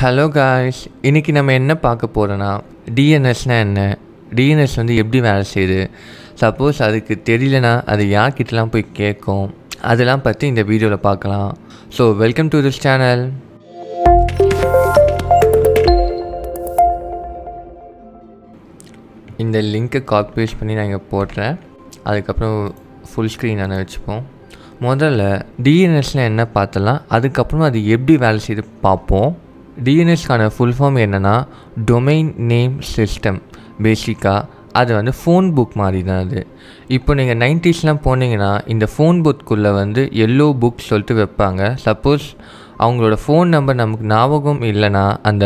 hello guys இன்றைக்கி நம்ம என்ன பார்க்க போகிறோன்னா டிஎன்எஸ்னால் என்ன டிஎன்எஸ் வந்து எப்படி வேலை செய்யுது சப்போஸ் அதுக்கு தெரியலனா அது யார்கிட்டலாம் போய் கேட்கும் அதெல்லாம் பற்றி இந்த வீடியோவில் பார்க்கலாம் so welcome to this channel இந்த லிங்க்கை காப்பி பேஸ்ட் பண்ணி நான் இங்கே போடுறேன் அதுக்கப்புறம் ஃபுல் ஸ்க்ரீன் நான் வச்சுப்போம் முதல்ல டிஎன்எஸ்லாம் என்ன பார்த்தலாம் அதுக்கப்புறம் அது எப்படி வேலை செய்து பார்ப்போம் டிஎன்எஸ்க்கான ஃபுல் ஃபார்ம் என்னென்னா டொமைன் நேம் சிஸ்டம் பேசிக்காக அது வந்து ஃபோன் புக் மாதிரி தான் அது இப்போ நீங்கள் நைன்டிஸ்லாம் போனீங்கன்னா இந்த ஃபோன் புக்குள்ளே வந்து எல்லோ புக் சொல்லிட்டு வைப்பாங்க சப்போஸ் அவங்களோட ஃபோன் நம்பர் நமக்கு ஞாபகம் இல்லைன்னா அந்த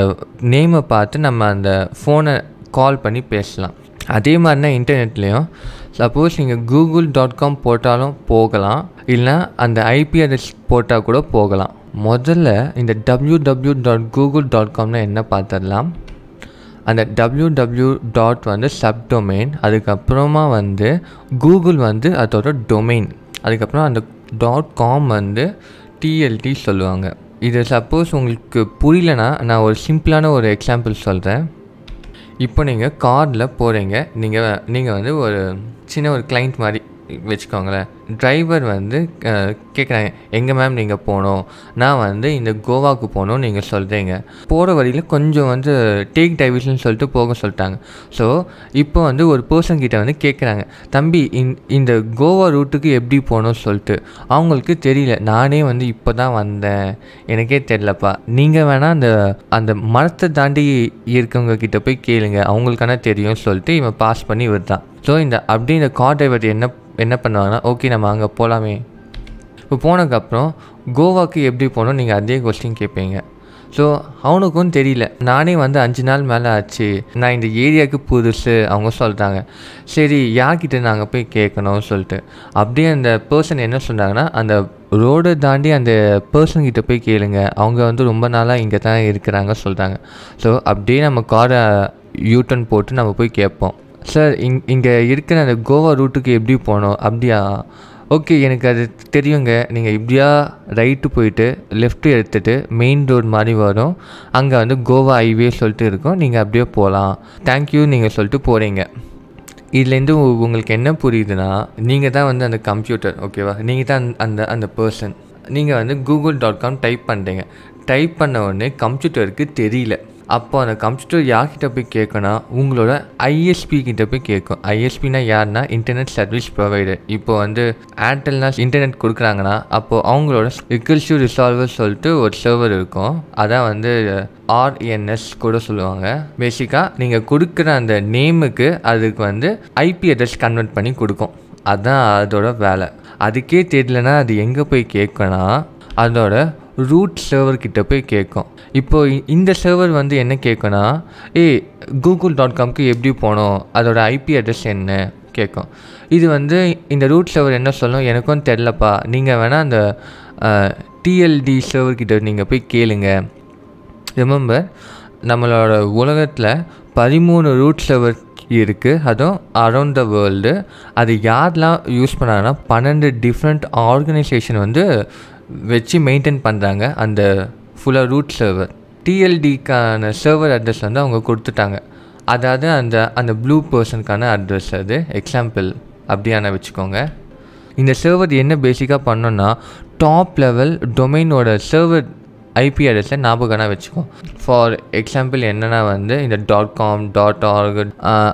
நேமை பார்த்து நம்ம அந்த ஃபோனை கால் பண்ணி பேசலாம் அதே மாதிரினா இன்டர்நெட்லேயும் சப்போஸ் நீங்கள் கூகுள் டாட் காம் போட்டாலும் போகலாம் இல்லைனா அந்த ஐபி அட்ரஸ் போட்டால் கூட போகலாம் முதல்ல இந்த W W dot Google dot காம்னு என்ன பார்த்துடலாம் அந்த டபிள்யூ டபிள்யூ டாட் வந்து சப் டொமைன் அதுக்கப்புறமா வந்து கூகுள் வந்து அதோட டொமெயின் அதுக்கப்புறம் அந்த டாட் காம் வந்து டிஎல்டி சொல்லுவாங்க இது சப்போஸ் உங்களுக்கு புரியலனா நான் ஒரு சிம்பிளான ஒரு எக்ஸாம்பிள் சொல்கிறேன் இப்போ நீங்கள் காரில் போகிறீங்க நீங்கள் நீங்கள் வந்து ஒரு சின்ன ஒரு கிளைண்ட் மாதிரி வச்சுக்கோங்களேன் டிரைவர் வந்து கேட்குறாங்க எங்கே மேம் நீங்கள் போகணும் நான் வந்து இந்த கோவாவுக்கு போகணும்னு நீங்கள் சொல்கிறீங்க போகிற வழியில் கொஞ்சம் வந்து டேக் டைவர்ஷன் சொல்லிட்டு போக சொல்லிட்டாங்க ஸோ இப்போ வந்து ஒரு பர்சன் கிட்டே வந்து கேட்குறாங்க தம்பி இந் இந்த கோவா ரூட்டுக்கு எப்படி போகணும்னு சொல்லிட்டு அவங்களுக்கு தெரியல நானே வந்து இப்போ தான் வந்தேன் எனக்கே தெரிலப்பா நீங்கள் வேணால் அந்த அந்த மரத்தை தாண்டி இருக்கவங்க கிட்டே போய் கேளுங்க அவங்களுக்கான தெரியும்னு சொல்லிட்டு இவன் பாஸ் பண்ணி விடுறான் ஸோ இந்த அப்படியே இந்த கார் டிரைவர் என்ன என்ன பண்ணுவாங்கன்னா ஓகே நம்ம நம்ம அங்கே போகலாமே இப்போ போனதுக்கப்புறம் கோவாக்கு எப்படி போனோம் நீங்கள் அதே கொஸ்டின் கேட்பீங்க ஸோ அவனுக்கும் தெரியல நானே வந்து அஞ்சு நாள் மேலே ஆச்சு நான் இந்த ஏரியாவுக்கு புதுசு அவங்க சொல்கிறாங்க சரி யார்கிட்ட நாங்கள் போய் கேட்கணும்னு சொல்லிட்டு அப்படியே அந்த பர்சன் என்ன சொன்னாங்கன்னா அந்த ரோடை தாண்டி அந்த பர்சன்கிட்ட போய் கேளுங்க அவங்க வந்து ரொம்ப நாளாக இங்கே தான் இருக்கிறாங்க சொல்கிறாங்க ஸோ அப்படியே நம்ம காரை யூட்டன் போட்டு நம்ம போய் கேட்போம் சார் இங் இங்கே இருக்கிற அந்த கோவா ரூட்டுக்கு எப்படி போனோம் அப்படியா ஓகே எனக்கு அது தெரியுங்க நீங்கள் இப்படியா ரைட்டு போயிட்டு லெஃப்ட்டு எடுத்துகிட்டு மெயின் ரோடு மாதிரி வரும் அங்கே வந்து கோவா ஹைவே சொல்லிட்டு இருக்கும் நீங்கள் அப்படியே போகலாம் தேங்க்யூ நீங்கள் சொல்லிட்டு போகிறீங்க இதுலேருந்து உங்களுக்கு என்ன புரியுதுன்னா நீங்கள் தான் வந்து அந்த கம்ப்யூட்டர் ஓகேவா நீங்கள் தான் அந்த அந்த பர்சன் நீங்கள் வந்து கூகுள் டாட் காம் டைப் பண்ணுறீங்க டைப் பண்ண உடனே கம்ப்யூட்டருக்கு தெரியல அப்போ அந்த கம்ப்யூட்டர் யார்கிட்ட போய் கேட்கணும் உங்களோட ஐஎஸ்பி கிட்ட போய் கேட்கும் ஐஎஸ்பினா யாருன்னா இன்டர்நெட் சர்வீஸ் ப்ரொவைடர் இப்போ வந்து ஏர்டெல்னா இன்டர்நெட் கொடுக்குறாங்கன்னா அப்போ அவங்களோட ரிகர்சிவ் ரிசால்வர் சொல்லிட்டு ஒரு சர்வர் இருக்கும் அதான் வந்து ஆர்என்எஸ் கூட சொல்லுவாங்க பேசிக்காக நீங்கள் கொடுக்குற அந்த நேமுக்கு அதுக்கு வந்து ஐபி அட்ரஸ் கன்வெர்ட் பண்ணி கொடுக்கும் அதுதான் அதோட வேலை அதுக்கே தெரியலனா அது எங்கே போய் கேட்கனா அதோட ரூட் சர்வர் கிட்ட போய் கேட்கும் இப்போது இந்த சர்வர் வந்து என்ன கேட்குன்னா ஏ கூகுள் டாட் காம்க்கு எப்படி போனோம் அதோட ஐபி அட்ரஸ் என்ன கேட்கும் இது வந்து இந்த ரூட் சர்வர் என்ன சொல்லணும் எனக்கும் தெரிலப்பா நீங்கள் வேணால் அந்த டிஎல்டி சர்வர் கிட்ட நீங்கள் போய் கேளுங்க ரிமம்பர் நம்மளோட உலகத்தில் பதிமூணு ரூட் சர்வர் இருக்குது அதுவும் அரவுண்ட் த வேர்ல்டு அது யாரெலாம் யூஸ் பண்ணாங்கன்னா பன்னெண்டு டிஃப்ரெண்ட் ஆர்கனைசேஷன் வந்து வச்சு மெயின்டைன் பண்ணுறாங்க அந்த ஃபுல்லாக ரூட் சர்வர் டிஎல்டிக்கான சர்வர் அட்ரஸ் வந்து அவங்க கொடுத்துட்டாங்க அதாவது அந்த அந்த ப்ளூ பர்சனுக்கான அட்ரஸ் அது எக்ஸாம்பிள் அப்படியான வச்சுக்கோங்க இந்த சர்வர் என்ன பேசிக்காக பண்ணோன்னா டாப் லெவல் டொமைனோட சர்வர் ஐபி அட்ரஸை ஞாபகம்னா வச்சுக்கோ ஃபார் எக்ஸாம்பிள் என்னென்னா வந்து இந்த டாட் காம் டாட் ஆர்க்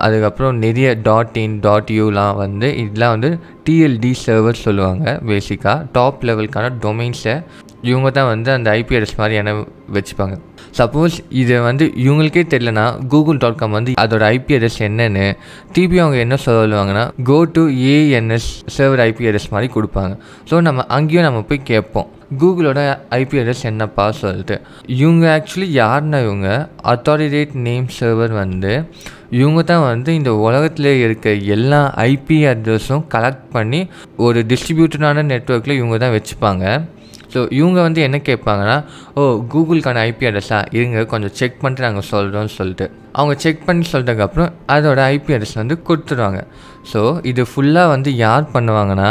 அதுக்கப்புறம் நிறைய டாட் இன் டாட் யூலாம் வந்து இதெல்லாம் வந்து டிஎல்டி சர்வர் சொல்லுவாங்க பேசிக்காக டாப் லெவலுக்கான டொமைன்ஸை இவங்க தான் வந்து அந்த ஐபி அட்ரஸ் மாதிரி என்ன வச்சுப்பாங்க சப்போஸ் இது வந்து இவங்களுக்கே தெரிலனா கூகுள் டாட் காம் வந்து அதோட ஐபி அட்ரஸ் என்னென்னு திருப்பி அவங்க என்ன சொல்லுவாங்கன்னா go to ANS server IP address மாதிரி கொடுப்பாங்க ஸோ நம்ம அங்கேயும் நம்ம போய் கேட்போம் கூகுளோட ஐபி அட்ரஸ் என்னப்பா சொல்லிட்டு இவங்க ஆக்சுவலி யாருன்னா இவங்க அத்தாரிடேட் நேம் சர்வர் வந்து இவங்க தான் வந்து இந்த உலகத்தில் இருக்க எல்லா ஐபி அட்ரஸும் கலெக்ட் பண்ணி ஒரு டிஸ்ட்ரிபியூட்டடான நெட்ஒர்க்கில் இவங்க தான் வச்சுப்பாங்க ஸோ இவங்க வந்து என்ன கேட்பாங்கன்னா ஓ கூகுளுக்கான ஐபி அட்ரஸா இருங்க கொஞ்சம் செக் பண்ணிட்டு நாங்கள் சொல்கிறோம்னு சொல்லிட்டு அவங்க செக் பண்ணி சொல்லிட்டதுக்கப்புறம் அதோட ஐபி அட்ரஸ் வந்து கொடுத்துருவாங்க ஸோ இது ஃபுல்லாக வந்து யார் பண்ணுவாங்கன்னா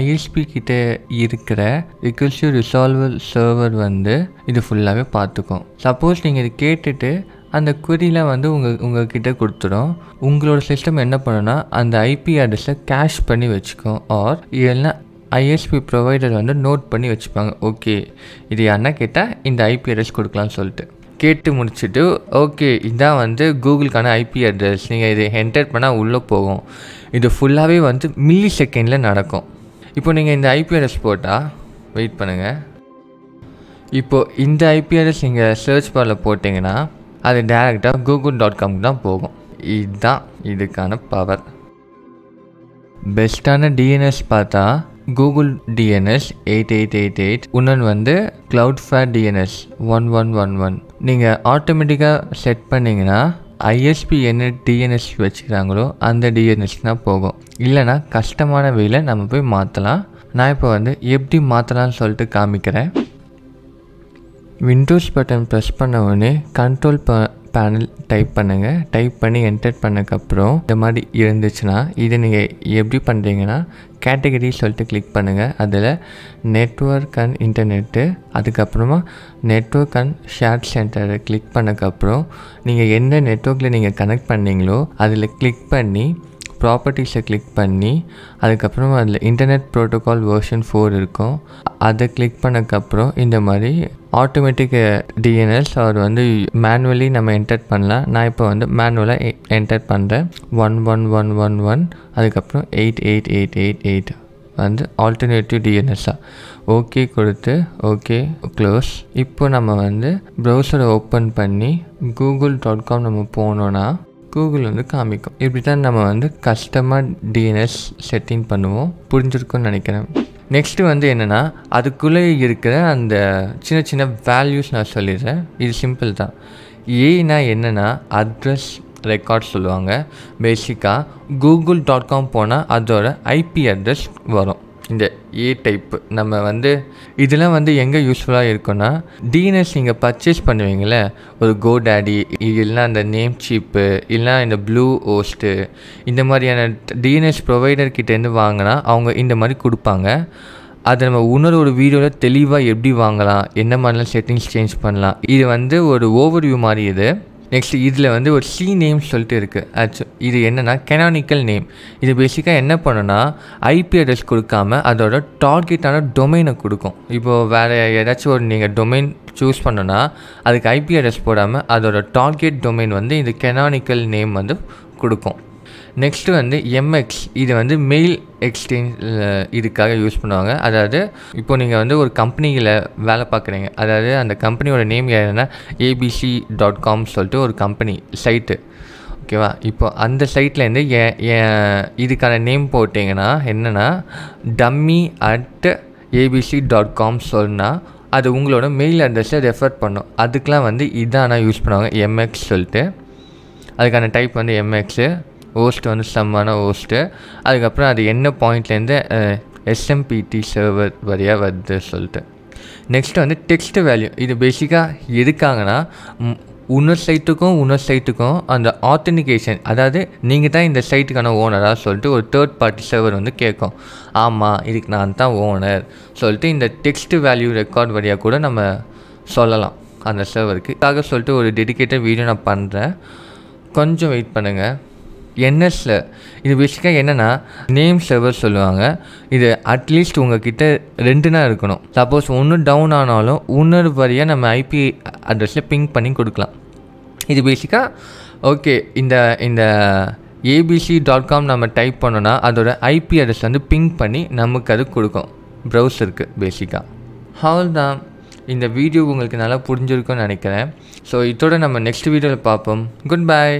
ஐஎஸ்பி கிட்டே இருக்கிற ரிக்வஸ்டிவ் ரிசால்வர் சர்வர் வந்து இது ஃபுல்லாகவே பார்த்துக்கும் சப்போஸ் நீங்கள் இது கேட்டுட்டு அந்த குறியில் வந்து உங்கள் உங்கள்கிட்ட கொடுத்துடும் உங்களோட சிஸ்டம் என்ன பண்ணுன்னா அந்த ஐபி அட்ரஸை கேஷ் பண்ணி வச்சுக்கும் ஆர் இல்லைன்னா ஐஎஸ்பி ப்ரொவைடர் வந்து நோட் பண்ணி வச்சுப்பாங்க ஓகே இது யாருன்னா கேட்டால் இந்த ஐபி அட்ரஸ் கொடுக்கலாம்னு சொல்லிட்டு கேட்டு முடிச்சுட்டு ஓகே இதான் வந்து கூகுளுக்கான ஐபி அட்ரஸ் நீங்கள் இதை என்டர் பண்ணால் உள்ளே போகும் இது ஃபுல்லாகவே வந்து மில்லி செகண்டில் நடக்கும் இப்போ நீங்கள் இந்த ஐபி அட்ரஸ் போட்டால் வெயிட் பண்ணுங்கள் இப்போது இந்த ஐபி அட்ரஸ் நீங்கள் சர்ச் பாரில் போட்டிங்கன்னா அது டேரெக்டாக கூகுள் டாட் காம்க்கு தான் போகும் இதுதான் இதுக்கான பவர் பெஸ்ட்டான டிஎன்எஸ் பார்த்தா Google DNS eight eight eight eight இன்னொன்று வந்து Cloudflare DNS one one one one நீங்கள் ஆட்டோமேட்டிக்காக செட் பண்ணிங்கன்னா ஐஎஸ்பி என்ன டிஎன்எஸ் வச்சுக்கிறாங்களோ அந்த டிஎன்எஸ் தான் போகும் இல்லைனா கஷ்டமான வேலை நம்ம போய் மாற்றலாம் நான் இப்போ வந்து எப்படி மாற்றலாம்னு சொல்லிட்டு காமிக்கிறேன் விண்டோஸ் பட்டன் ப்ரெஸ் பண்ண உடனே கண்ட்ரோல் ப பேனல் டைப் பண்ணுங்கள் டைப் பண்ணி என்டர் பண்ணக்கப்புறம் இந்த மாதிரி இருந்துச்சுன்னா இதை நீங்கள் எப்படி பண்ணுறீங்கன்னா கேட்டகரி சொல்லிட்டு கிளிக் பண்ணுங்கள் அதில் நெட்ஒர்க் அண்ட் இன்டர்நெட்டு அதுக்கப்புறமா நெட்ஒர்க் அண்ட் ஷேர் சென்டரை கிளிக் பண்ணக்கப்புறம் நீங்கள் எந்த நெட்ஒர்க்கில் நீங்கள் கனெக்ட் பண்ணீங்களோ அதில் கிளிக் பண்ணி ப்ராப்பர்ட்டிஸை கிளிக் பண்ணி அதுக்கப்புறம் அதில் இன்டர்நெட் ப்ரோட்டோகால் வேர்ஷன் ஃபோர் இருக்கும் அதை கிளிக் பண்ணக்கப்புறம் இந்த மாதிரி ஆட்டோமேட்டிக் டிஎன்எஸ் அவர் வந்து மேனுவலி நம்ம என்டர் பண்ணலாம் நான் இப்போ வந்து மேனுவலாக என்டர் பண்ணுறேன் one one one one one அதுக்கப்புறம் eight eight eight eight eight வந்து ஆல்டர்னேட்டிவ் டிஎன்எஸ்ஸாக ஓகே கொடுத்து ஓகே க்ளோஸ் இப்போ நம்ம வந்து ப்ரௌசரை ஓப்பன் பண்ணி கூகுள் டாட் காம் நம்ம போனோன்னா கூகுள் வந்து காமிக்கும் இப்படி தான் நம்ம வந்து கஸ்டமர் டிஎன்எஸ் செட்டிங் பண்ணுவோம் புரிஞ்சிருக்கும்னு நினைக்கிறேன் நெக்ஸ்ட்டு வந்து என்னென்னா அதுக்குள்ளே இருக்கிற அந்த சின்ன சின்ன வேல்யூஸ் நான் சொல்லிடுறேன் இது சிம்பிள் தான் ஏன்னா என்னென்னா அட்ரஸ் ரெக்கார்ட் சொல்லுவாங்க பேசிக்காக கூகுள் டாட் காம் போனால் அதோட ஐபி அட்ரஸ் வரும் இந்த ஏ டைப்பு நம்ம வந்து இதெல்லாம் வந்து எங்கே யூஸ்ஃபுல்லாக இருக்குன்னா டிஎன்எஸ் நீங்கள் பர்ச்சேஸ் பண்ணுவீங்களே ஒரு கோ டேடி இல்லைனா அந்த நேம் சீப்பு இல்லைனா இந்த ப்ளூ ஓஸ்ட்டு இந்த மாதிரியான டிஎன்எஸ் ப்ரொவைடர் கிட்டேருந்து வாங்கினா அவங்க இந்த மாதிரி கொடுப்பாங்க அதை நம்ம இன்னொரு ஒரு வீடியோவில் தெளிவாக எப்படி வாங்கலாம் என்ன மாதிரிலாம் செட்டிங்ஸ் சேஞ்ச் பண்ணலாம் இது வந்து ஒரு ஓவர் வியூ மாதிரி இது நெக்ஸ்ட் இதில் வந்து ஒரு சி நேம் சொல்லிட்டு இருக்குது ஆச்சு இது என்னென்னா கெனானிக்கல் நேம் இது பேசிக்காக என்ன பண்ணுனா ஐபி அட்ரஸ் கொடுக்காம அதோட டார்கெட்டான டொமைனை கொடுக்கும் இப்போது வேறு ஏதாச்சும் ஒரு நீங்கள் டொமைன் சூஸ் பண்ணோன்னா அதுக்கு ஐபி அட்ரஸ் போடாமல் அதோட டார்கெட் டொமைன் வந்து இந்த கெனானிக்கல் நேம் வந்து கொடுக்கும் நெக்ஸ்ட்டு வந்து எம்எக்ஸ் இது வந்து மெயில் எக்ஸ்சேஞ்ச் இதுக்காக யூஸ் பண்ணுவாங்க அதாவது இப்போ நீங்கள் வந்து ஒரு கம்பெனியில் வேலை பார்க்குறீங்க அதாவது அந்த கம்பெனியோட நேம் என்னென்னா ஏபிசி டாட் காம் சொல்லிட்டு ஒரு கம்பெனி சைட்டு ஓகேவா இப்போ அந்த சைட்லேருந்து இதுக்கான நேம் போட்டிங்கன்னா என்னென்னா dummy at ABC dot com சொன்னால் அது உங்களோட மெயில் அட்ரஸை ரெஃபர் பண்ணும் அதுக்கெலாம் வந்து இதான் யூஸ் பண்ணுவாங்க எம்எக்ஸ் சொல்லிட்டு அதுக்கான டைப் வந்து எம்எக்ஸு ஓஸ்ட் வந்து சம்மான ஹோஸ்ட்டு அதுக்கப்புறம் அது என்ன பாயிண்ட்லேருந்து எஸ்எம்பிடி சர்வர் வழியாக வருது சொல்லிட்டு நெக்ஸ்ட்டு வந்து டெக்ஸ்ட் வேல்யூ இது பேசிக்காக எதுக்காங்கன்னா இன்னொரு சைட்டுக்கும் இன்னொரு சைட்டுக்கும் அந்த ஆத்தென்டிகேஷன் அதாவது நீங்கள் தான் இந்த சைட்டுக்கான ஓனராக சொல்லிட்டு ஒரு தேர்ட் பார்ட்டி சர்வர் வந்து கேட்கும் ஆமாம் இதுக்கு நான் தான் ஓனர் சொல்லிட்டு இந்த டெக்ஸ்ட் வேல்யூ ரெக்கார்ட் வழியாக கூட நம்ம சொல்லலாம் அந்த சர்வருக்கு இதுக்காக சொல்லிட்டு ஒரு டெடிக்கேட்டட் வீடியோ நான் பண்ணுறேன் கொஞ்சம் வெயிட் பண்ணுங்கள் என்எஸ்ல இது பேசிக்காக என்னென்னா நேம் சர்வர் சொல்லுவாங்க இது அட்லீஸ்ட் கிட்டே ரெண்டுனா இருக்கணும் சப்போஸ் ஒன்று டவுன் ஆனாலும் இன்னொரு வரியாக நம்ம ஐபி அட்ரஸில் பிங்க் பண்ணி கொடுக்கலாம் இது பேசிக்காக ஓகே இந்த இந்த ஏபிசி டாட் காம் நம்ம டைப் பண்ணோன்னா அதோட ஐபி அட்ரஸ் வந்து பிங்க் பண்ணி நமக்கு அது கொடுக்கும் ப்ரௌசருக்கு பேசிக்காக ஹால் தான் இந்த வீடியோ உங்களுக்கு நல்லா புரிஞ்சிருக்கும்னு நினைக்கிறேன் ஸோ இதோட நம்ம நெக்ஸ்ட் வீடியோவில் பார்ப்போம் குட் பாய்